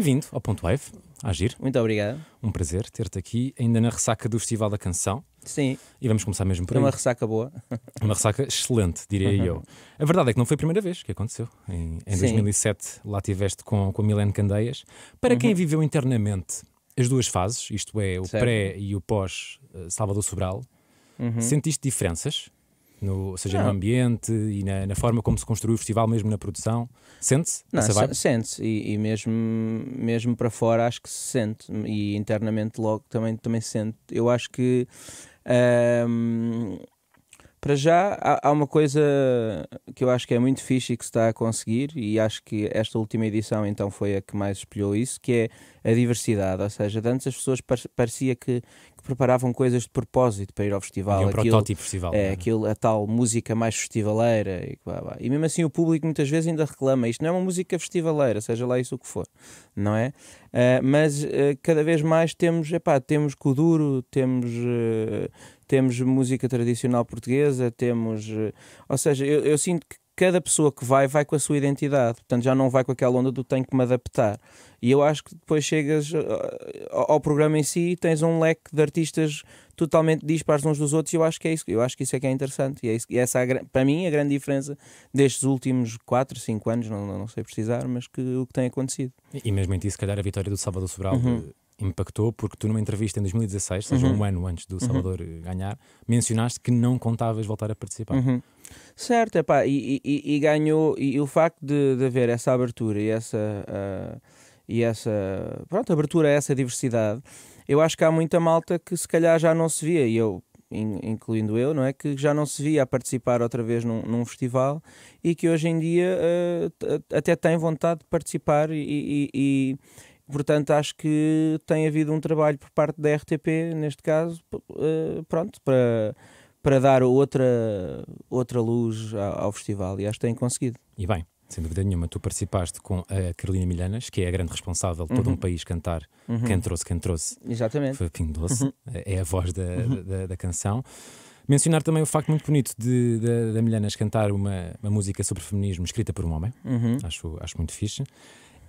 Bem-vindo ao Ponto Wave, Agir. Muito obrigado. Um prazer ter-te aqui, ainda na ressaca do Festival da Canção. Sim. E vamos começar mesmo por é aí. Uma ressaca boa. Uma ressaca excelente, diria uhum. eu. A verdade é que não foi a primeira vez que aconteceu. Em, em 2007, lá estiveste com, com a Milene Candeias. Para uhum. quem viveu internamente as duas fases, isto é, o certo. pré e o pós eh, Salvador Sobral, uhum. sentiste diferenças? No, seja não. no ambiente e na, na, forma como se construiu o festival, mesmo na produção? Sente-se? Não, sente-se. E, e, mesmo, mesmo para fora acho que se sente. E internamente logo também, também se sente. Eu acho que. Para já, há, uma coisa que eu acho que é muito fixe e que se está a conseguir, e acho que esta última edição então foi a que mais espelhou isso, que é a diversidade. Ou seja, antes as pessoas parecia que, que preparavam coisas de propósito para ir ao festival. E um aquilo, protótipo festival. É, é, aquilo, a tal música mais festivaleira. E, blá, blá. e mesmo assim o público muitas vezes ainda reclama. Isto não é uma música festivaleira, seja lá isso o que for, não é? Uh, mas uh, cada vez mais temos, epá, temos Kuduro, temos... Uh, temos música tradicional portuguesa, temos. Eh, ou seja, eu, eu sinto que cada pessoa que vai, vai com a sua identidade. Portanto, já não vai com aquela onda do tenho que me adaptar. E eu acho que depois chegas eh, ao, programa em si e tens um leque de artistas totalmente dispares uns dos outros e eu acho que é isso. Eu acho que isso é que é interessante. E, é isso, e essa, é a, para mim, a grande diferença destes últimos 4, 5 anos, não, não sei precisar, mas que o que tem acontecido. E, e mesmo em ti, se calhar, a vitória do Sábado Sobral... Uhum. De impactou porque tu, numa entrevista em 2016, uhum. seja um ano antes do uhum. Salvador uhum. ganhar, mencionaste que não contavas voltar a participar. Uhum. Certo, epá, e, e, e ganhou. E, e, o facto de, de haver essa abertura e essa. Uh, e essa pronto, abertura a essa diversidade, eu acho que há muita malta que se calhar já não se via, e eu incluindo eu, não é? Que já não se via a participar outra vez num, num festival e que hoje em dia uh, até tem vontade de participar e, e, Portanto, acho que tem havido um trabalho por parte da RTP, neste caso, eh, pronto, para, para dar outra, outra luz ao, festival e acho que têm conseguido. E bem, sem dúvida nenhuma, tu participaste com a Carolina Milhanas, que é a grande responsável de todo uhum. um país cantar uhum. Quem Trouxe, Quem Trouxe. Exatamente. Foi Pingo Doce, uhum. é, é a voz da, uhum. da, da, canção. Mencionar também o facto muito bonito de, de, da Milhanas cantar uma, uma música sobre feminismo escrita por um homem, uhum. acho, acho muito fixe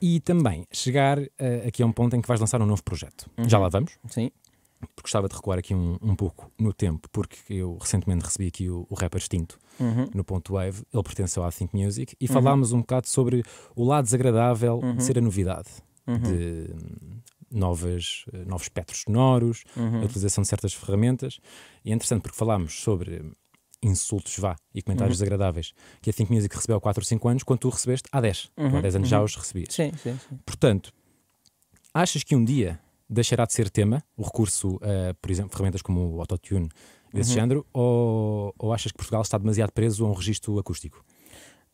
e também chegar uh, aqui a um ponto em que vais lançar um novo projeto. Uhum. Já lá vamos. Sim. Porque gostava de recuar aqui um, um, pouco no tempo, porque eu recentemente recebi aqui o, o rapper Extinto uhum. no Ponto Wave, ele pertenceu à Think Music, e uhum. falámos um bocado sobre o lado desagradável de uhum. ser a novidade, uhum. de hum, novas, novos espectros sonoros, uhum. a utilização de certas ferramentas. E é interessante porque falámos sobre insultos, vá, e comentários uhum. desagradáveis, que a é Think Music recebeu há 4 ou 5 anos, quando tu recebeste há 10. Uhum, uhum. Há 10 anos uhum. já os recebias. Sim, sim, sim. Portanto, achas que um dia deixará de ser tema o recurso a, por exemplo, ferramentas como o autotune desse uhum. género, ou, ou achas que Portugal está demasiado preso a um registro acústico?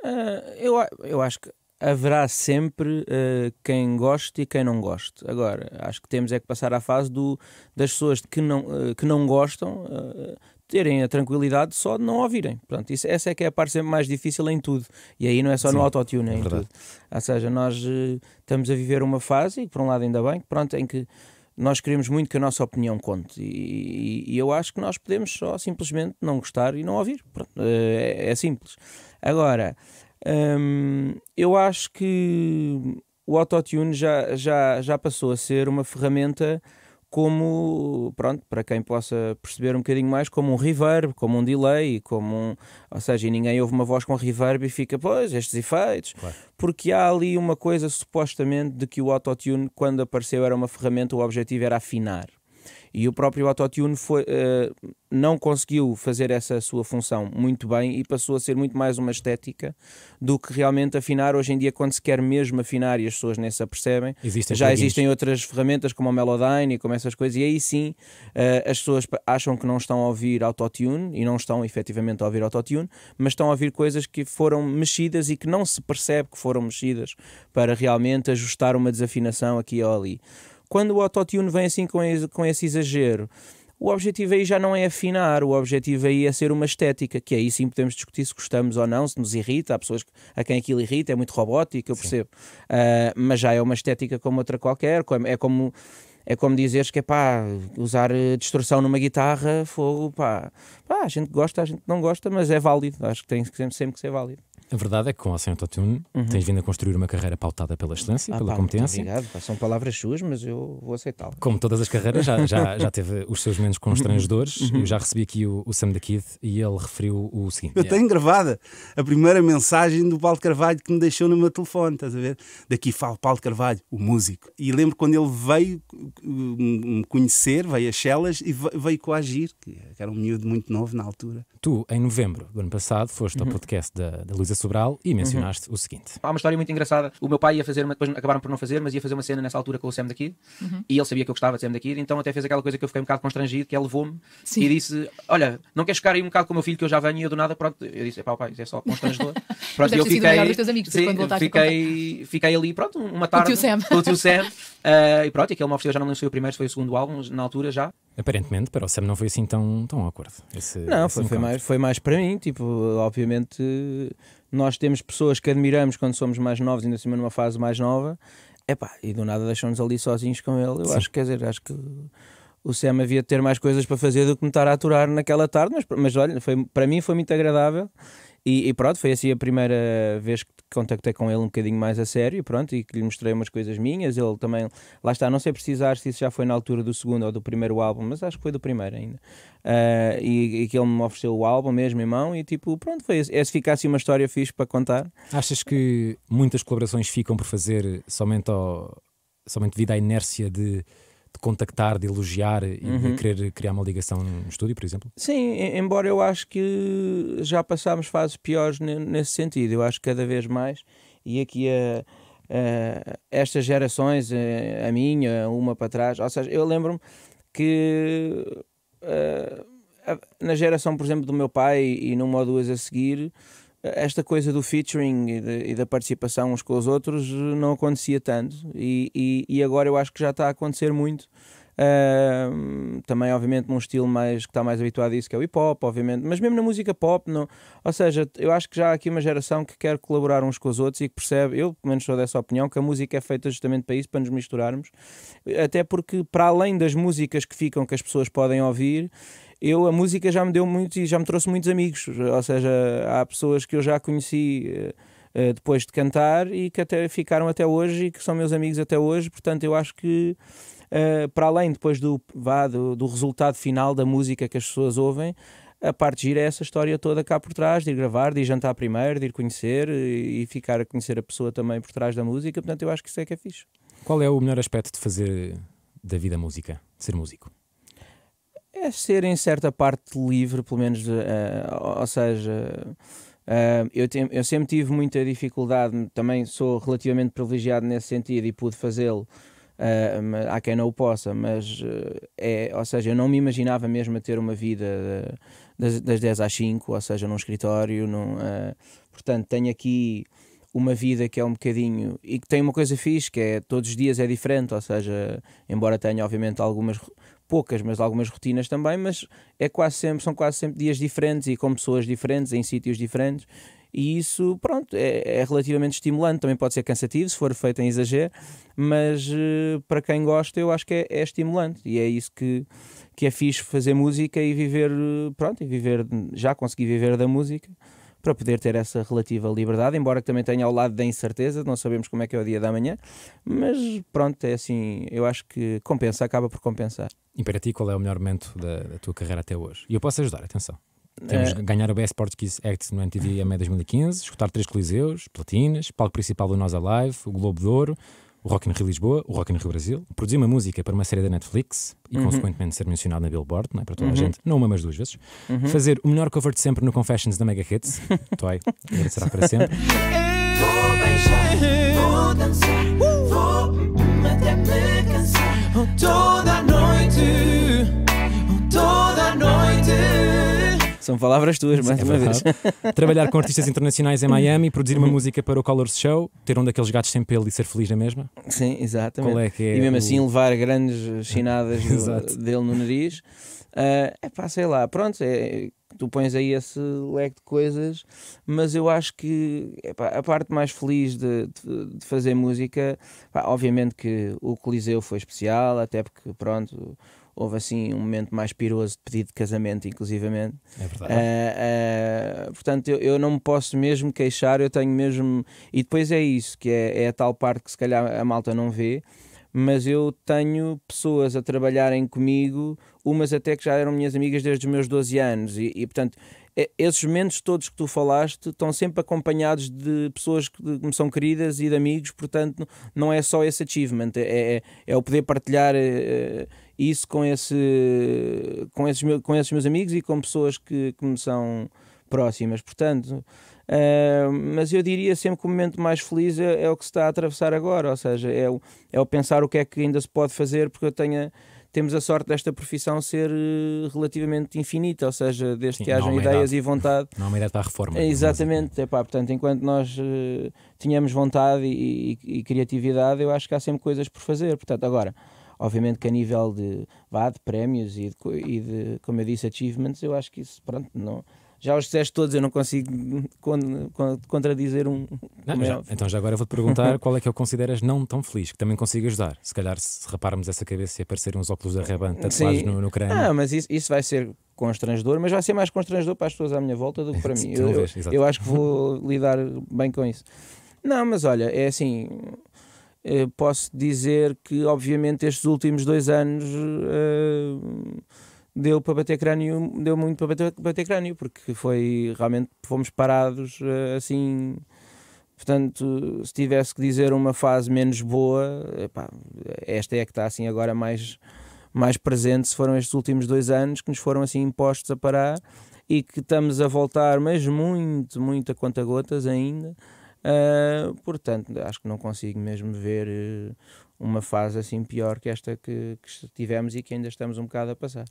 Uh, eu, eu acho que haverá sempre uh, quem goste e quem não goste. Agora, acho que temos é que passar à fase do, das pessoas que não, uh, que não gostam uh, terem a tranquilidade só de não ouvirem. Portanto, isso, essa é que é a parte sempre mais difícil em tudo. E aí não é só Sim, no autotune, é em tudo. Ou seja, nós uh, estamos a viver uma fase, e por um lado ainda bem, pronto, em que nós queremos muito que a nossa opinião conte. E, e, e eu acho que nós podemos só simplesmente não gostar e não ouvir. Pronto, uh, é, é, simples. Agora, um, eu acho que o autotune já, já, já passou a ser uma ferramenta como, pronto, para quem possa perceber um bocadinho mais, como um reverb, como um delay, como um. Ou seja, ninguém ouve uma voz com reverb e fica, pois, estes efeitos. Claro. Porque há ali uma coisa supostamente de que o autotune, quando apareceu, era uma ferramenta, o objetivo era afinar. E o próprio autotune foi, uh, não conseguiu fazer essa sua função muito bem e passou a ser muito mais uma estética do que realmente afinar. Hoje em dia, quando se quer mesmo afinar e as pessoas nem se apercebem, existem já plugins. existem outras ferramentas como a Melodyne e como essas coisas, e aí sim uh, as pessoas acham que não estão a ouvir autotune e não estão efetivamente a ouvir autotune, mas estão a ouvir coisas que foram mexidas e que não se percebe que foram mexidas para realmente ajustar uma desafinação aqui ou ali. Quando o autotune vem assim com, com esse exagero, o objetivo aí já não é afinar, o objetivo aí é ser uma estética, que aí sim podemos discutir se gostamos ou não, se nos irrita, há pessoas a quem aquilo irrita, é muito robótico, eu percebo, uh, mas já é uma estética como outra qualquer, é como é como dizeres que é pá, usar eh, distorção numa guitarra, fogo, pá. pá. A gente gosta, a gente não gosta, mas é válido. Acho que tem sempre que ser válido. A verdade é que com o Senhor Autotune uhum. tens vindo a construir uma carreira pautada pela excelência, ah, pela pá, competência. Obrigado, são palavras suas, mas eu vou aceitá lo Como todas as carreiras, já, já, já teve os seus menos constrangedores. Uhum. Eu já recebi aqui o, o, Sam da Kid e ele referiu o seguinte: Eu é. tenho gravada a primeira mensagem do Paulo Carvalho que me deixou no meu telefone, estás a ver? Daqui fala Paulo Carvalho, o músico. E lembro quando ele veio eh, me conhecer, veio a Chelas e veio coagir, que era um miúdo muito novo na altura. Tu, em novembro do ano passado, foste uhum. ao podcast da, da Luísa Sobral e uhum. mencionaste uhum. o seguinte. Há uma história muito engraçada. O meu pai ia fazer, uma, depois acabaram por não fazer, mas ia fazer uma cena nessa altura com o Sam daqui uhum. e ele sabia que eu gostava de Sam daqui, então até fez aquela coisa que eu fiquei um bocado constrangido, que ele é levou-me e disse: Olha, não queres ficar aí um bocado com o meu filho que eu já venho e eu do nada, pronto. Eu disse: Pá, pai, é só constrangedor. pronto, eu fiquei. amigos, sim, fiquei, fiquei ali, pronto, uma tarde. Com o tio Sam. o tio Sam. Uh, e pronto, e aquele me ofereceu, já não lembro se foi o primeiro, se foi o segundo álbum, na altura já. Aparentemente, para o SEM não foi assim tão, tão awkward. Esse, não, esse foi, foi, mais, foi mais para mim. Tipo, obviamente, nós temos pessoas que admiramos quando somos mais novos, ainda estamos numa fase mais nova. Epá, e do nada deixam-nos ali sozinhos com ele. Eu Sim. acho, quer dizer, acho que o SEM havia de ter mais coisas para fazer do que me estar a aturar naquela tarde. Mas, mas olha, foi, para mim foi muito agradável. E, e, pronto, foi assim a primeira vez que contactei com ele um bocadinho mais a sério, pronto, e que lhe mostrei umas coisas minhas. Ele também, lá está, não sei precisar se isso já foi na altura do segundo ou do primeiro álbum, mas acho que foi do primeiro ainda. Uh, e, e, que ele me ofereceu o álbum mesmo em mão, e tipo, pronto, foi esse, esse é ficasse assim uma história fixe para contar. Achas que muitas colaborações ficam por fazer somente, ao, somente devido à inércia de de contactar, de elogiar e uhum. de querer criar uma ligação no estúdio, por exemplo? Sim, embora eu acho que já passámos fases piores nesse sentido. Eu acho que cada vez mais, e aqui a, a estas gerações, a, minha, uma para trás, ou seja, eu lembro-me que eh, a, na geração, por exemplo, do meu pai e numa ou duas a seguir esta coisa do featuring e, de, e, da participação uns com os outros eh, não acontecia tanto e, e, e agora eu acho que já está a acontecer muito. Uh, também, obviamente, num estilo mais que está mais habituado a isso, que é o hip hop, obviamente, mas mesmo na música pop, não, ou seja, eu acho que já há aqui uma geração que quer colaborar uns com os outros e que percebe, eu pelo menos sou dessa opinião, que a música é feita justamente para isso, para nos misturarmos, até porque, para além das músicas que ficam, que as pessoas podem ouvir eu a música já me deu muito e já me trouxe muitos amigos, ou seja, há pessoas que eu já conheci uh, depois de cantar e que até ficaram até hoje e que são meus amigos até hoje, portanto eu acho que uh, para além depois do, vá, do, do, resultado final da música que as pessoas ouvem, a parte gira é essa história toda cá por trás, de ir gravar, de ir jantar primeiro, de ir conhecer e, e ficar a conhecer a pessoa também por trás da música, portanto eu acho que isso é que é fixe. Qual é o melhor aspecto de fazer da vida música, de ser músico? é ser em certa parte livre, pelo menos, uh, ou seja, uh, eu, te, eu, sempre tive muita dificuldade, também sou relativamente privilegiado nesse sentido e pude fazê-lo. Uh, há quem não o possa, mas é, ou seja, eu não me imaginava mesmo a ter uma vida das, das 10 às 5, ou seja, num escritório, num, portanto, tenho aqui uma vida que é um bocadinho e que tem uma coisa fixe, que é todos os dias é diferente, ou seja, embora tenha obviamente algumas poucas, mas algumas rotinas também, mas é quase sempre, são quase sempre dias diferentes e com pessoas diferentes, em sítios diferentes. E isso, pronto, é, é, relativamente estimulante. Também pode ser cansativo se for feito em exagero, mas eh, para quem gosta, eu acho que é, é, estimulante. E é isso que, que é fixe fazer música e viver, eh, pronto, e viver, já consegui viver da música para poder ter essa relativa liberdade, embora que também tenha ao lado da incerteza, não sabemos como é que é o dia da manhã, mas pronto, é assim, eu acho que compensa, acaba por compensar. E para ti, qual é o melhor momento da, da tua carreira até hoje? E eu posso ajudar, atenção. Temos é... ganhar o Best Portuguese Act no MTV em 2015, escutar três Coliseus, Platinas, palco principal do Nós Alive, o Globo de Ouro, o Rock in Rio Lisboa, o Rock in Rio Brasil, produzi uma música para uma série da Netflix e, uhum. consequentemente, ser mencionado na Billboard, não é? para toda uhum. a gente, não uma, mas duas vezes. Uhum. Fazer o melhor cover de sempre no Confessions da Mega Hits, Toy, será para sempre. vou beijar, vou dançar, vou até me cansar toda noite. São palavras tuas, mais é uma vez. Trabalhar com artistas internacionais em Miami, uhum. produzir uma música para o Colors Show, ter um daqueles gatos sem pelo e ser feliz na mesma. Sim, exatamente. Qual é que é e mesmo assim o... assim levar grandes chinadas do, dele no nariz. Uh, ah, é pá, sei lá, pronto, é, tu pões aí esse leque de coisas, mas eu acho que a parte mais feliz de, de, de fazer música, pá, obviamente que o Coliseu foi especial, até porque, pronto, houve assim um momento mais piroso de pedido de casamento, inclusivamente. É verdade. Uh, uh, portanto, eu, eu não me posso mesmo queixar, eu tenho mesmo. E depois é isso, que é, é a tal parte que se calhar a malta não vê mas eu tenho pessoas a trabalharem comigo, umas até que já eram minhas amigas desde os meus 12 anos, e, e portanto, esses momentos todos que tu falaste estão sempre acompanhados de pessoas que me são queridas e de amigos, portanto, não é só esse achievement, é, é, é o poder partilhar. Eh, isso com, esse, com, esses, com esses meus amigos e com pessoas que, que me são próximas. Portanto, uh, mas eu diria sempre que o momento mais feliz é, é, o que se está a atravessar agora, ou seja, é o, é o pensar o que é que ainda se pode fazer, porque eu tenho temos a sorte desta profissão ser eh, relativamente infinita, ou seja, desde que hajam ideias idade, e vontade. Não há uma idade para a reforma. Exatamente, é assim. pá, portanto, enquanto nós uh, tínhamos vontade e, e, e criatividade, eu acho que há sempre coisas por fazer, portanto, agora. Obviamente que a nível de, vá, de prémios e de, e de, como eu disse, achievements, eu acho que isso, pronto, não, já os disseste todos, eu não consigo contradizer um. Não, é já, então, já agora vou-te perguntar qual é que eu consideras não tão feliz, que também consigo ajudar. Se calhar, se repararmos essa cabeça e aparecerem uns óculos da Reban tatuados no, no crânio. Ah, mas isso, isso vai ser constrangedor, mas vai ser mais constrangedor para as pessoas à minha volta do que para mim. Eu, eu acho que vou lidar bem com isso. Não, mas olha, é assim. Eh, posso dizer que, obviamente, estes últimos dois anos eh, deu para bater crânio, deu muito para bater, bater crânio, porque foi realmente fomos parados eh, assim. Portanto, se tivesse que dizer uma fase menos boa, epá, esta é que está assim agora mais, mais presente, se foram estes últimos dois anos que nos foram assim impostos a parar e que estamos a voltar, mas muito, muito a conta gotas ainda Uh, portanto, acho que não consigo mesmo ver uh, uma fase assim pior que esta que, que tivemos e que ainda estamos um bocado a passar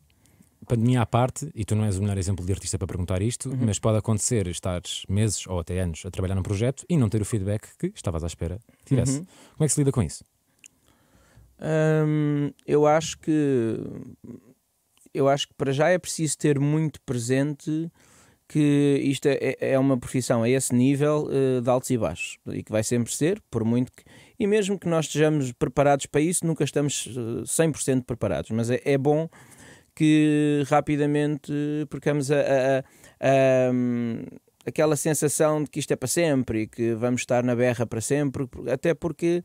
pandemia à parte, e tu não és o melhor exemplo de artista para perguntar isto, uhum. mas pode acontecer estares meses ou até anos a trabalhar num projeto e não ter o feedback que estavas à espera que tivesse. Uhum. Como é que se lida com isso? eu acho que eu acho que para já é preciso ter muito presente que isto é, é, é uma profissão a esse nível eh, de altos e baixos e que vai sempre ser, por muito que. E mesmo que nós estejamos preparados para isso, nunca estamos 100% eh, preparados, mas é, é bom que rapidamente eh, percamos a, a, a, hum, aquela sensação de que isto é para sempre e que vamos estar na berra para sempre, até porque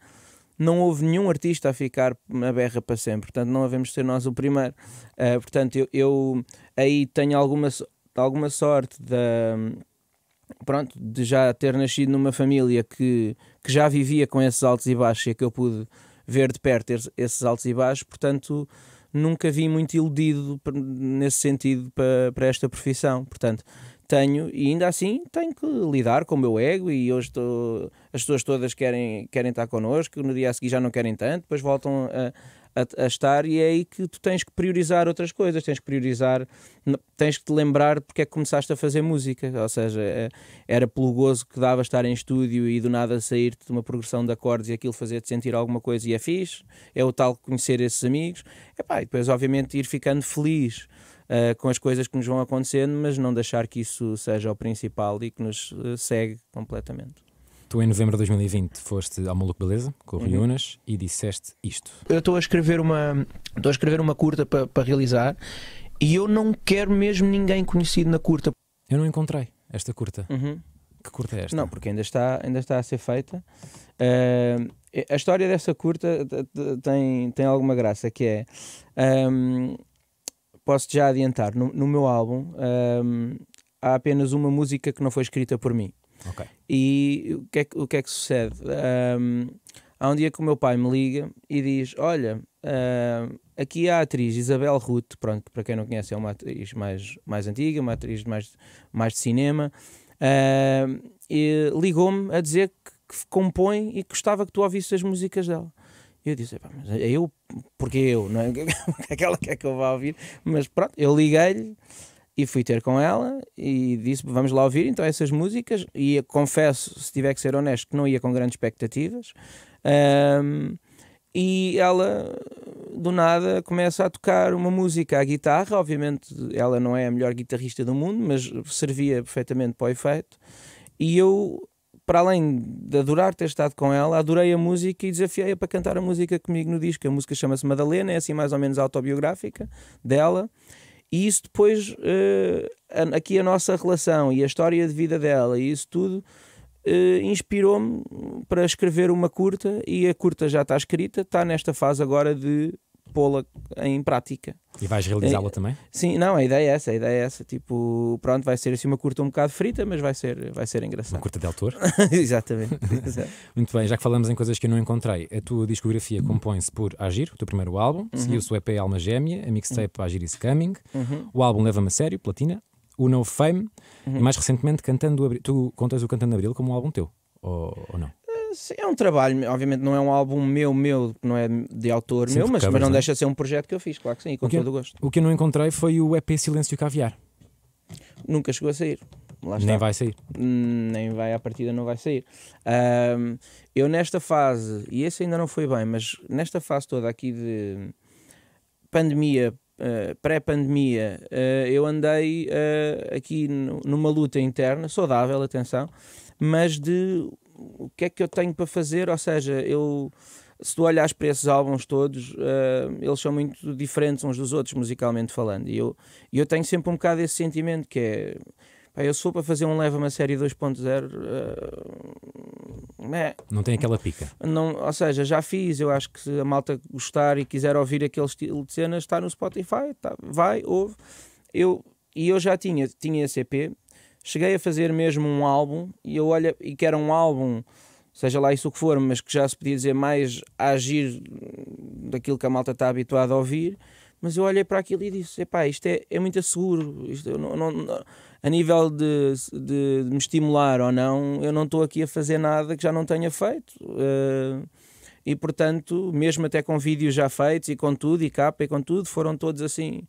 não houve nenhum artista a ficar na berra para sempre, portanto não havemos de ser nós o primeiro. Uh, portanto, eu, eu, aí tenho alguma de alguma sorte da pronto de já ter nascido numa família que, que já vivia com esses altos e baixos e é que eu pude ver de perto esses altos e baixos, portanto nunca vi muito iludido nesse sentido para, para esta profissão. Portanto, tenho e ainda assim tenho que lidar com o meu ego e hoje estou, as pessoas todas querem, querem estar connosco, no dia a seguir já não querem tanto, depois voltam a, a, a, estar e é aí que tu tens que priorizar outras coisas, tens que priorizar, tens que te lembrar porque é que começaste a fazer música, ou seja, é, era pelo gozo que dava estar em estúdio e do nada sair-te de uma progressão de acordes e aquilo fazer-te sentir alguma coisa e é fixe, é o tal conhecer esses amigos, Epá, e depois obviamente ir ficando feliz Uh, com as coisas que nos vão acontecendo, mas não deixar que isso seja o principal e que nos uh, segue completamente. Tu, em novembro de 2020, foste ao Maluco Beleza, com o uhum. Riunas, e disseste isto. Eu estou a escrever uma, estou a escrever uma curta para pa realizar e eu não quero mesmo ninguém conhecido na curta. Eu não encontrei esta curta. Uhum. Que curta é esta? Não, porque ainda está, ainda está a ser feita. Uh, a história dessa curta tem, tem alguma graça, que é... Um, ehm, posso já adiantar, no, no meu álbum um, ehm, há apenas uma música que não foi escrita por mim. Okay. E o que, é, o que é que sucede? Um, há um dia que o meu pai me liga e diz: Olha, uh, aqui há a atriz Isabel Ruth, pronto, para quem não conhece, é uma atriz mais, mais antiga, uma atriz mais, mais de cinema. Uh, ligou-me a dizer que, que, compõe e gostava que tu ouvisses as músicas dela. Eu disse, mas é eu, porque eu, não é? Aquela que é que eu vá ouvir, mas pronto, eu liguei-lhe. E fui ter com ela e disse: Vamos lá ouvir então essas músicas. E confesso, se tiver que ser honesto, que não ia com grandes expectativas. Um, e ela, do nada, começa a tocar uma música à guitarra. Obviamente, ela não é a melhor guitarrista do mundo, mas servia perfeitamente para o efeito. E eu, para além de adorar ter estado com ela, adorei a música e desafiei-a para cantar a música comigo no disco. A música chama-se Madalena, é assim mais ou menos autobiográfica dela. E isso depois, uh, aqui a nossa relação e a história de vida dela e isso tudo, uh, inspirou-me para escrever uma curta e a curta já está escrita, está nesta fase agora de pô-la em prática. E vais realizá-la é, também? Sim, não, a ideia é essa, a ideia é essa. Tipo, pronto, vai ser assim uma curta um bocado frita, mas vai ser, vai ser engraçado. Uma curta de autor? Exatamente. Muito bem, já que falamos em coisas que eu não encontrei, a tua discografia compõe-se por Agir, o teu primeiro álbum, uhum. seguiu-se o EP Alma Gêmea, a mixtape uhum. Agir is Coming, uhum. o álbum Leva-me a Sério, Platina, o No Fame, uhum. e mais recentemente Cantando Abril. Tu contas o Cantando Abril como um álbum teu, ou, ou não? é um trabalho, obviamente não é um álbum meu, meu, não é de autor Sim, meu, mas, mas não, não é. deixa de ser um projeto que eu fiz, claro que sim, com que, todo o gosto. O que eu não encontrei foi o EP Silêncio Caviar. Nunca chegou a sair. Nem vai sair. Nem vai, à partida não vai sair. Um, eu nesta fase, e esse ainda não foi bem, mas nesta fase toda aqui de pandemia, uh, pré-pandemia, uh, eu andei uh, aqui numa luta interna, saudável, atenção, mas de o que é que eu tenho para fazer, ou seja, eu se tu olhares para esses álbuns todos, uh, eles são muito diferentes uns dos outros, musicalmente falando. E eu, eu tenho sempre um bocado esse sentimento que é. Pá, eu sou para fazer um Leva-me a Série 2.0. Uh, eh, é, não tem aquela pica. Não, ou seja, já fiz. Eu acho que se a malta gostar e quiser ouvir aquele estilo de cena, está no Spotify, tá, vai, ouve. Eu, e eu já tinha, tinha esse EP, cheguei a fazer mesmo um álbum e eu olho e que era um álbum seja lá isso o que for, mas que já se podia dizer mais a agir daquilo que a malta está habituada a ouvir. Mas eu olhei para aquilo e disse: epá, isto é, é muito seguro, isto não, não, a nível de, de, de, me estimular ou não, eu não estou aqui a fazer nada que já não tenha feito. Uh, e portanto, mesmo até com vídeos já feitos e com tudo, e capa e com tudo, foram todos assim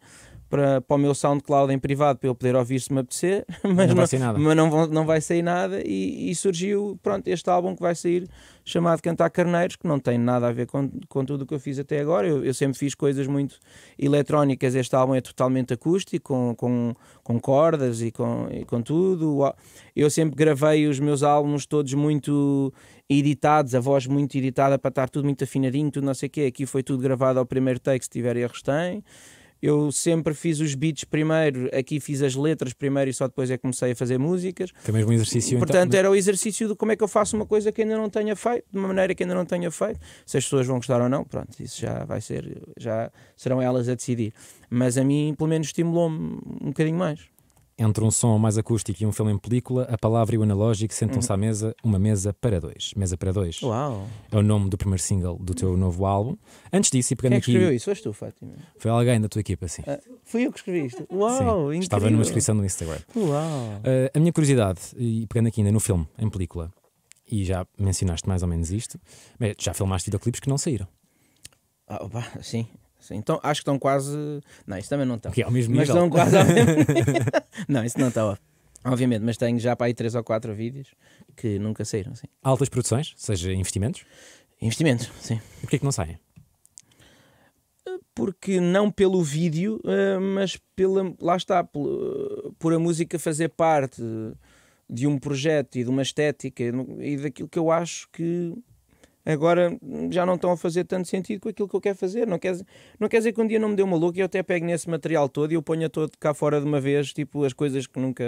para, para o meu SoundCloud em privado para eu poder ouvir se me apetecer, mas não, vai, sair nada. Mas não, vão, não vai sair nada. E, e, surgiu pronto, este álbum que vai sair chamado Cantar Carneiros, que não tem nada a ver com, com tudo o que eu fiz até agora. Eu, eu sempre fiz coisas muito eletrónicas. Este álbum é totalmente acústico, com, com, com cordas e com, e com tudo. Eu sempre gravei os meus álbuns todos muito editados, a voz muito editada para estar tudo muito afinadinho, tudo não sei o quê. Aqui foi tudo gravado ao primeiro take, se tiver erros tem eu sempre fiz os beats primeiro, aqui fiz as letras primeiro e só depois é que comecei a fazer músicas. Também um exercício. Então? Portanto, então... era o exercício de como é que eu faço uma coisa que ainda não tenha feito, de uma maneira que ainda não tenha feito. Se as pessoas vão gostar ou não, pronto, isso já vai ser, já serão elas a decidir. Mas a mim, pelo menos, estimulou-me um bocadinho mais. Entre um som mais acústico e um filme em película, a palavra e o analógico sentam-se uhum. à mesa, uma mesa para dois. Mesa para dois. Uau! É o nome do primeiro single do teu novo álbum. Antes disso, e pegando aqui, Quem é aqui. escreveu isso? Foste tu, Fátima? Foi alguém da tua equipa, sim. Ah, fui eu que escrevi isto. Uau! Sim, incrível. Estava numa inscrição no Instagram. Uau! Uh, a minha curiosidade, e pegando aqui ainda no filme, em película, e já mencionaste mais ou menos isto, já filmaste videoclipes que não saíram. Ah, opa, sim. Sim, então, acho que estão quase. Não, isso também não estão. Que é ao mesmo mas nível. estão quase ao mesmo Não, isso não está, obviamente, mas tenho já para aí 3 ou 4 vídeos que nunca saíram. Sim. Altas produções, seja investimentos? Investimentos, sim. E porquê que não saem? Porque não pelo vídeo, eh, mas pela. Lá está, por a música fazer parte de um projeto e de uma estética e daquilo que eu acho que Agora já não estão a fazer tanto sentido com aquilo que eu quero fazer. Não quer, não quer dizer que um dia não me dê uma louca e eu até pego nesse material todo e eu a todo cá fora de uma vez, tipo as coisas que nunca,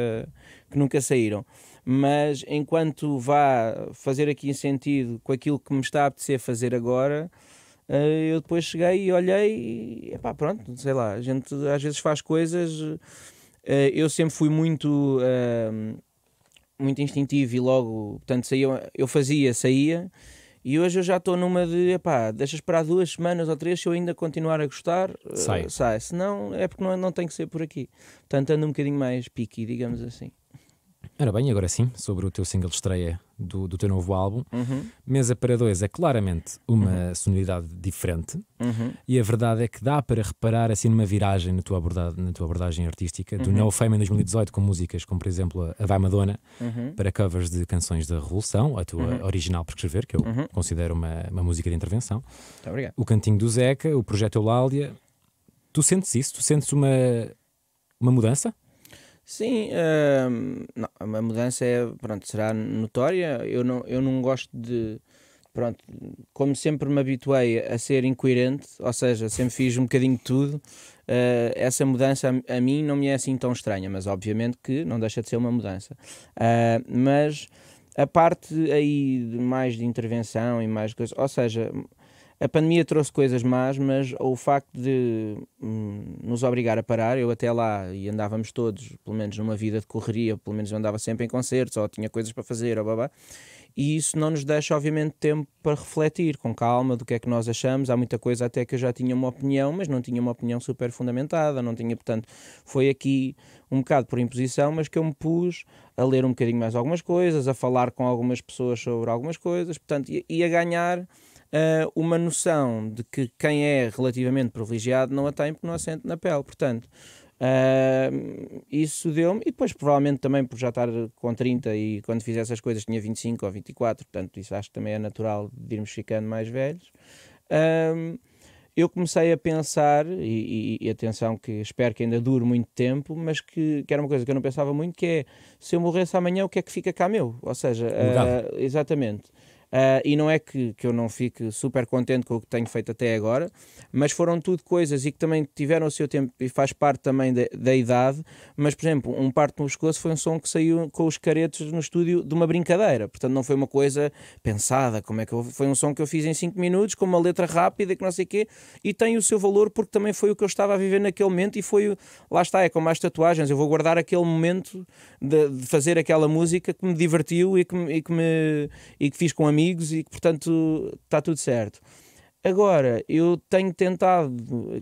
que nunca saíram. Mas enquanto vá fazer aqui sentido com aquilo que me está a apetecer fazer agora, eh, eu depois cheguei e olhei e pá, pronto, sei lá, a gente às vezes faz coisas. Eh, eu sempre fui muito. Eh, muito instintivo e logo, portanto, saía, eu fazia, saía, e hoje eu já estou numa de, epá, deixa para duas semanas ou três, se eu ainda continuar a gostar, eh, sai. Uh, sai. Se não, é porque não, não tem que ser por aqui. Portanto, ando um bocadinho mais piqui, digamos assim. Ora bem, agora sim, sobre o teu single estreia do, do teu novo álbum. Uhum. Mesa para Dois é claramente uma uhum. sonoridade diferente uhum. e a verdade é que dá para reparar assim numa viragem na tua, abordagem, na tua abordagem artística do uhum. Neo Fame em 2018 com músicas como, por exemplo, a Vai Madonna uhum. para covers de canções da Revolução, a tua uhum. original por escrever, que eu considero uma, uma música de intervenção. Muito obrigado. O Cantinho do Zeca, o Projeto Eulália. Tu sentes isso? Tu sentes uma, uma mudança? Sim, hum, não, a mudança é, pronto, será notória. Eu não, eu não gosto de. Pronto, como sempre me habituei a ser incoerente, ou seja, sempre fiz um bocadinho de tudo, uh, essa mudança a, a, mim não me é assim tão estranha, mas obviamente que não deixa de ser uma mudança. Uh, mas a parte aí de mais de intervenção e mais coisas, ou seja, a pandemia trouxe coisas más, mas o facto de hum, nos obrigar a parar, eu até lá e andávamos todos, pelo menos numa vida de correria, pelo menos eu andava sempre em concertos, ou tinha coisas para fazer, ou babá. E isso não nos deixa, obviamente, tempo para refletir com calma do que é que nós achamos. Há muita coisa até que eu já tinha uma opinião, mas não tinha uma opinião super fundamentada, não tinha, portanto, foi aqui um bocado por imposição, mas que eu me pus a ler um bocadinho mais algumas coisas, a falar com algumas pessoas sobre algumas coisas, portanto, e, e a ganhar uh, uma noção de que quem é relativamente privilegiado não a tem porque não a sente na pele. Portanto, Uh, isso deu-me, e depois provavelmente também por já estar com 30 e quando fiz essas coisas tinha 25 ou 24, portanto isso acho que também é natural de irmos ficando mais velhos. Uh, eu comecei a pensar, e, e, e, atenção que espero que ainda dure muito tempo, mas que, que, era uma coisa que eu não pensava muito, que é se eu morresse amanhã o que é que fica cá meu? Ou seja, uh, exatamente. Uh, e não é que, que eu não fique super contente com o que tenho feito até agora, mas foram tudo coisas e que também tiveram o seu tempo e faz parte também de, da idade. Mas, por exemplo, um parto no pescoço foi um som que saiu com os caretos no estúdio de uma brincadeira, portanto, não foi uma coisa pensada. Como é que eu, foi um som que eu fiz em 5 minutos com uma letra rápida que não sei o quê e tem o seu valor porque também foi o que eu estava a viver naquele momento e foi lá está, é como as tatuagens. Eu vou guardar aquele momento de, de fazer aquela música que me divertiu e que, e que me e que fiz com amigos amigos e que, portanto, está tudo certo. Agora, eu tenho tentado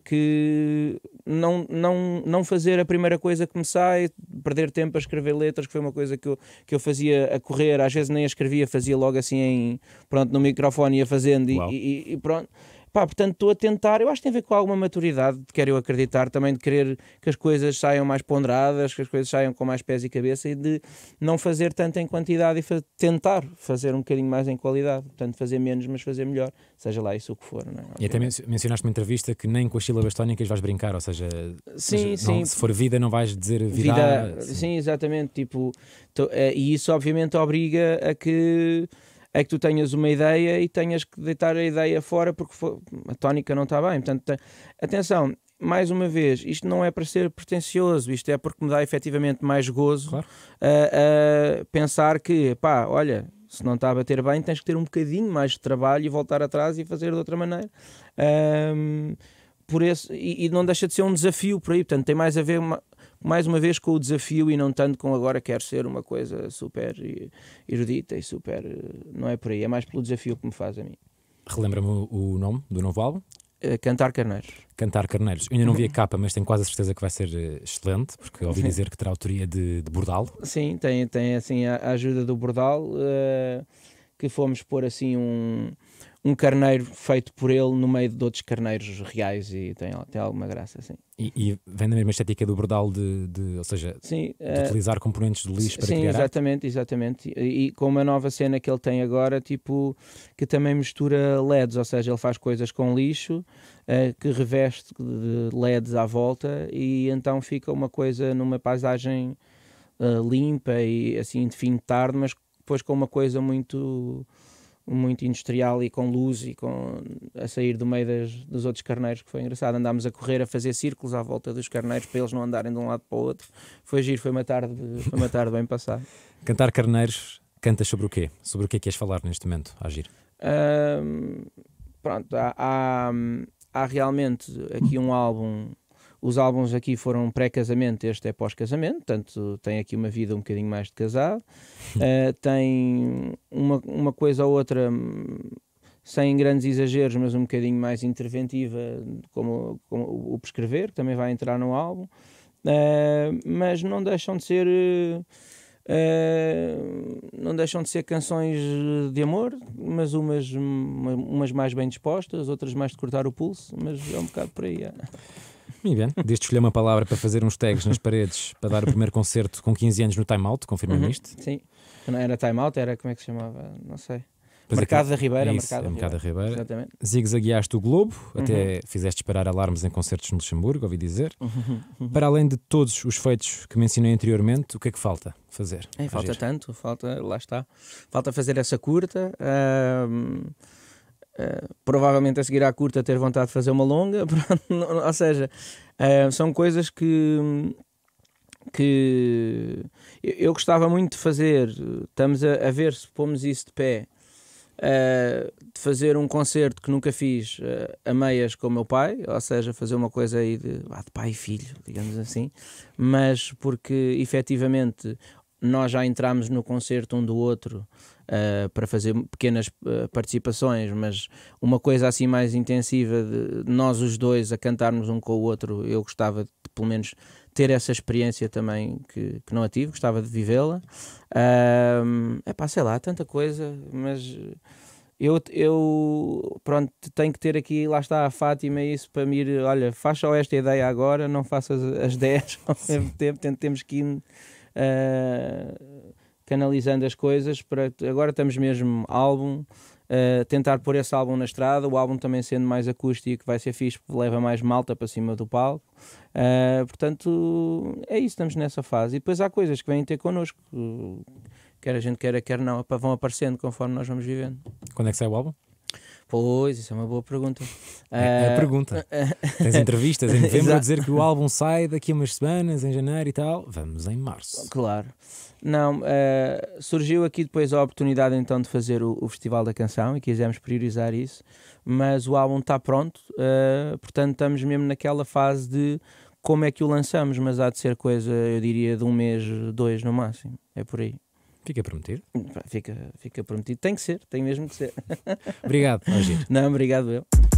que não, não, não fazer a primeira coisa que me sai, perder tempo a escrever letras, que foi uma coisa que eu, que eu fazia a correr, às vezes nem a escrevia, fazia logo assim em, pronto, no microfone ia fazendo e, e, e pronto. Pá, portanto, estou a tentar. Eu acho que tem a ver com alguma maturidade, quero eu acreditar também, de querer que as coisas saiam mais ponderadas, que as coisas saiam com mais pés e cabeça e de não fazer tanto em quantidade e fa tentar fazer um bocadinho mais em qualidade. Portanto, fazer menos, mas fazer melhor, seja lá isso o que for. Não é? E até mencionaste uma entrevista que nem com as sílabas tónicas vais brincar, ou seja, sim, não, se for vida, não vais dizer vida. vida sim. sim. exatamente. Tipo, tô, é, e isso, obviamente, obriga a que é que tu tenhas uma ideia e tenhas que deitar a ideia fora porque a tónica não está bem. Portanto, atenção, mais uma vez, isto não é para ser pretencioso, isto é porque me dá efetivamente mais gozo claro. a, a pensar que, pá, olha, se não está a bater bem, tens que ter um bocadinho mais de trabalho e voltar atrás e fazer de outra maneira. Um, por esse, e, e, não deixa de ser um desafio por aí, portanto, tem mais a ver. Uma, mais uma vez com o desafio e não tanto com agora quero ser uma coisa super eh, erudita e super. Eh, não é por aí, é mais pelo desafio que me faz a mim. Relembra-me o nome do novo álbum? Eh, Cantar Carneiros. Cantar Carneiros. Eu ainda não vi a capa, mas tenho quase a certeza que vai ser excelente, porque ouvi dizer que terá autoria de, de Bordal. Sim, tem, tem assim a, ajuda do Bordal, uh, que fomos pôr assim um um carneiro feito por ele no meio de outros carneiros reais e tem, tem alguma graça, assim. E, e vem da mesma estética do Bordal de, de ou seja, sim, de uh, utilizar componentes de lixo para sim, criar exatamente, arte? exatamente. E, e, com uma nova cena que ele tem agora, tipo, que também mistura LEDs, ou seja, ele faz coisas com lixo uh, que reveste de LEDs à volta e então fica uma coisa numa paisagem uh, limpa e assim de fim de tarde, mas depois com uma coisa muito muito industrial e com luz e com a sair do meio das, dos outros carneiros, que foi engraçado. Andámos a correr, a fazer círculos à volta dos carneiros para eles não andarem de um lado para o outro. Foi giro, foi uma tarde, foi uma tarde bem passada. Cantar carneiros, cantas sobre o quê? Sobre o que é que queres falar neste momento, Agir? Um, pronto, há, há, há realmente aqui um álbum os álbuns aqui foram pré-casamento, este é pós-casamento, portanto tem aqui uma vida um bocadinho mais de casado. Uh, tem uma, uma coisa ou outra hum, sem grandes exageros, mas um bocadinho mais interventiva, como, como o prescrever, que também vai entrar no álbum, uh, mas não deixam de ser. Uh, não deixam de ser canções de amor, mas umas, hum, umas mais bem dispostas, outras mais de cortar o pulso, mas é um bocado por aí. É. Muito bem. Desde escolher uma palavra para fazer uns tags nas paredes para dar o primeiro concerto com 15 anos no Time Out, confirma uhum. isto? Sim. Não era Time Out, era como é que se chamava? Não sei. Pois Mercado é que... da Ribeira, isso, Mercado, é Mercado da Ribeira. Ribeira. Exatamente. Zigzagueaste o Globo, uhum. até fizeste disparar alarmes em concertos no Luxemburgo, ouvi dizer. Uhum, uhum, uhum. Para além de todos os feitos que mencionei anteriormente, o que é que falta fazer? É, falta tanto, falta, lá está. Falta fazer essa curta. Uh eh, provavelmente a seguir à curta ter vontade de fazer uma longa, ou seja, uh, são coisas que, que eu gostava muito de fazer. Estamos a, a ver se pomos isso de pé, uh, de fazer um concerto que nunca fiz a meias com o meu pai, ou seja, fazer uma coisa aí de, ah, de pai e filho, digamos assim, mas porque efetivamente nós já entramos no concerto um do outro uh, para fazer pequenas uh, participações, mas uma coisa assim mais intensiva de nós os dois a cantarmos um com o outro, eu gostava de pelo menos ter essa experiência também que, que não a tive, gostava de vivê-la. Uh, eh, é pá, sei lá, tanta coisa, mas eu, eu pronto, tenho que ter aqui, lá está a Fátima, isso para me ir, olha, faça só esta ideia agora, não faças as 10 ao mesmo tempo, temos que ir uh, canalizando as coisas para agora estamos mesmo álbum. Uh, tentar pôr esse álbum na estrada, o álbum também sendo mais acústico, vai ser fixe, leva mais malta para cima do palco. Uh, portanto, é isso, estamos nessa fase. E depois há coisas que vêm ter connosco, quer a gente queira, quer não, vão aparecendo conforme nós vamos vivendo. Quando é que sai o álbum? Pois, isso é uma boa pergunta. É, é a ah, pergunta. Tens entrevistas em novembro a dizer que o álbum sai daqui a umas semanas, em janeiro e tal. Vamos em março. Claro. Não, uh, surgiu aqui depois a oportunidade então de fazer o, o, Festival da Canção e quisemos priorizar isso, mas o álbum está pronto, uh, portanto estamos mesmo naquela fase de como é que o lançamos, mas há de ser coisa, eu diria, de um mês, dois no máximo. É por aí. Fica prometido. Fica, fica prometido. Tem que ser, tem mesmo que ser. obrigado, Não, obrigado eu.